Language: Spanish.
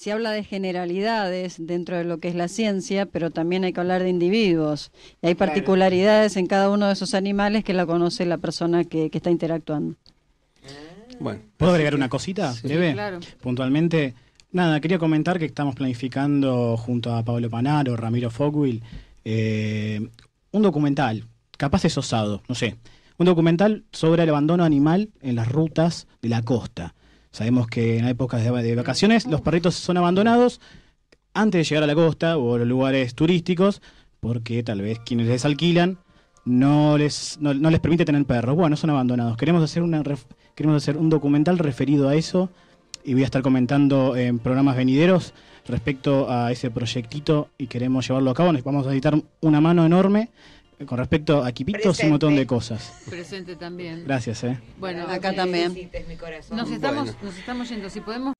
se habla de generalidades dentro de lo que es la ciencia, pero también hay que hablar de individuos. hay particularidades en cada uno de esos animales que la conoce la persona que, está interactuando. Ah. Bueno, ¿puedo agregar una cosita sí, Puntualmente, nada, quería comentar que estamos planificando junto a Pablo Panaro, Ramiro Fogwill, eh, un documental, capaz es osado, no sé, un documental sobre el abandono animal en las rutas de la costa. Sabemos que en épocas de vacaciones los perritos son abandonados antes de llegar a la costa o a los lugares turísticos, porque tal vez quienes les alquilan no les, les permite tener perros. Bueno, son abandonados. Queremos hacer, una, queremos hacer un documental referido a eso y voy a estar comentando en programas venideros respecto a ese proyectito y queremos llevarlo a cabo. Nos vamos a editar una mano enorme con respecto a Quipitos y un montón de cosas. Presente también. Gracias, eh. Bueno, acá también. Nos estamos, nos estamos yendo. Si podemos.